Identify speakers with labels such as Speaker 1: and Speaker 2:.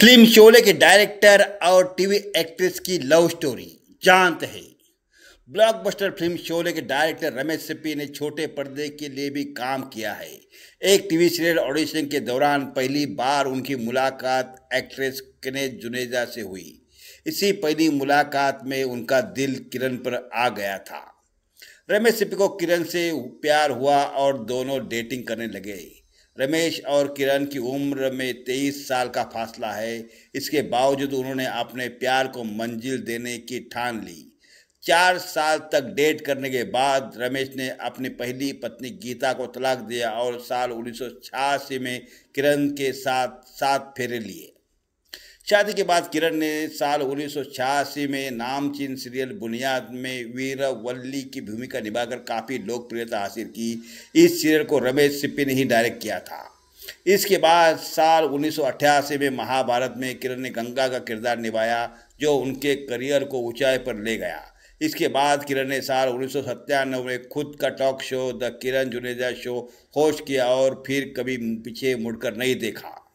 Speaker 1: film Sholay के director और TV actress की लव स्टोरी जानत है ब्लॉकबस्टर फिल्म शोले के डायरेक्टर रमेश सिप्पी ने छोटे पर्दे के लिए भी काम किया है एक टीवी सीरियल ऑडिशन के दौरान पहली बार उनकी मुलाकात एक्ट्रेस कने जुनेजा से हुई इसी पहली मुलाकात में उनका दिल किरण पर आ गया था रमेश सिप्पी को किरण से प्यार हुआ और दोनों डेटिंग करने लगे रमेश और किरण की उम्र में तेईस साल का फासला है इसके बावजूद उन्होंने अपने प्यार को मंजिल देने की ठान ली चार साल तक डेट करने के बाद रमेश ने अपनी पहली पत्नी गीता को तलाक दिया और साल उन्नीस में किरण के साथ साथ फेरे लिए शादी के बाद किरण ने साल उन्नीस में नामचीन सीरियल बुनियाद में वीरवल्ली की भूमिका निभाकर काफ़ी लोकप्रियता हासिल की इस सीरियल को रमेश सिप्पी ने ही डायरेक्ट किया था इसके बाद साल उन्नीस में महाभारत में किरण ने गंगा का किरदार निभाया जो उनके करियर को ऊंचाई पर ले गया इसके बाद किरण ने साल उन्नीस में खुद का talk show the Kiran Juneja show host किया और फिर कभी पीछे मुड़कर नहीं देखा